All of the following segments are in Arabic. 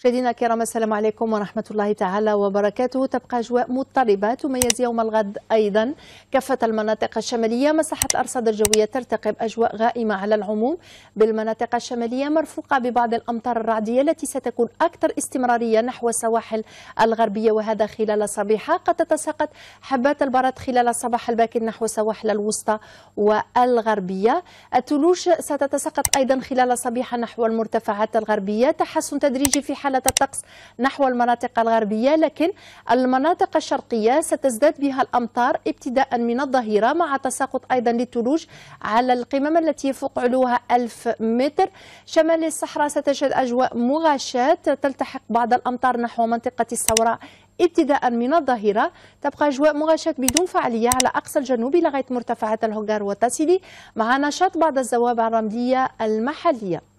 مشاهدينا الكرام السلام عليكم ورحمة الله تعالى وبركاته تبقى أجواء مضطربة تميز يوم الغد أيضا كافة المناطق الشمالية مساحة الأرصاد الجوية ترتقب أجواء غائمة على العموم بالمناطق الشمالية مرفوقة ببعض الأمطار الرعدية التي ستكون أكثر استمرارية نحو السواحل الغربية وهذا خلال صبيحة قد تتساقط حبات البرد خلال الصباح الباكر نحو السواحل الوسطى والغربية الثلوج ستتساقط أيضا خلال صبيحة نحو المرتفعات الغربية تحسن تدريجي في حال حالة الطقس نحو المناطق الغربية لكن المناطق الشرقية ستزداد بها الأمطار ابتداء من الظهيرة مع تساقط أيضا للثلوج على القمم التي فوق علوها 1000 متر شمال الصحراء ستشهد أجواء مغاشاة تلتحق بعض الأمطار نحو منطقة الثوراء ابتداء من الظهيرة تبقى أجواء مغاشاة بدون فعالية على أقصى الجنوب لغاية مرتفعات الهجار وتاسيلي مع نشاط بعض الزوابع الرملية المحلية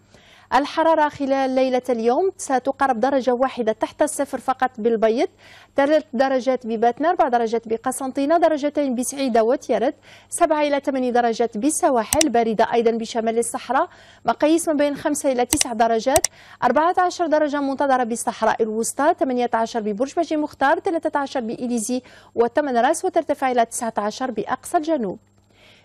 الحرارة خلال ليلة اليوم ستقرب درجة واحدة تحت الصفر فقط بالبيض ثلاث درجات بباتنا أربع درجات بقسنطينة درجتين بسعيدة وتيرت سبعة إلى ثمانية درجات بالسواحل باردة أيضا بشمال الصحراء مقاييس ما بين خمسة إلى تسع درجات أربعة عشر درجة منتظرة بالصحراء الوسطى ثمانية عشر ببرج باجي مختار عشر بإليزي وثمان راس وترتفع إلى تسعة عشر بأقصى الجنوب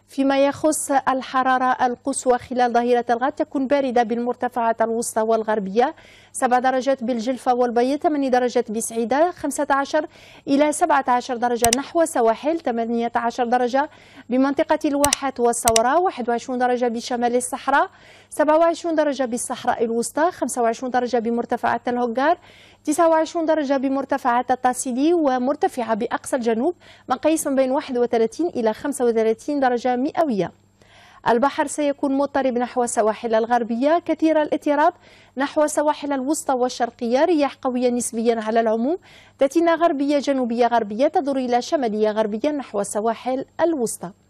فيما يخص الحرارة القصوى خلال ظهيرة الغد تكون باردة بالمرتفعات الوسطى والغربية 7 درجات بالجلفة والبيض 8 درجات بسعيدة 15 إلى 17 درجة نحو سواحل 18 درجة بمنطقة الواحات والصورة 21 درجة بشمال الصحراء 27 درجة بالصحراء الوسطى 25 درجة بمرتفعات الهجار 29 درجة بمرتفعات تتاسيلي ومرتفعة بأقصى الجنوب مقاييس من بين 31 إلى 35 درجة مئوية البحر سيكون مضطرب نحو السواحل الغربية كثير الاضطراب نحو السواحل الوسطى والشرقية رياح قوية نسبيا على العموم تتينا غربية جنوبية غربية تدور إلى شمالية غربية نحو السواحل الوسطى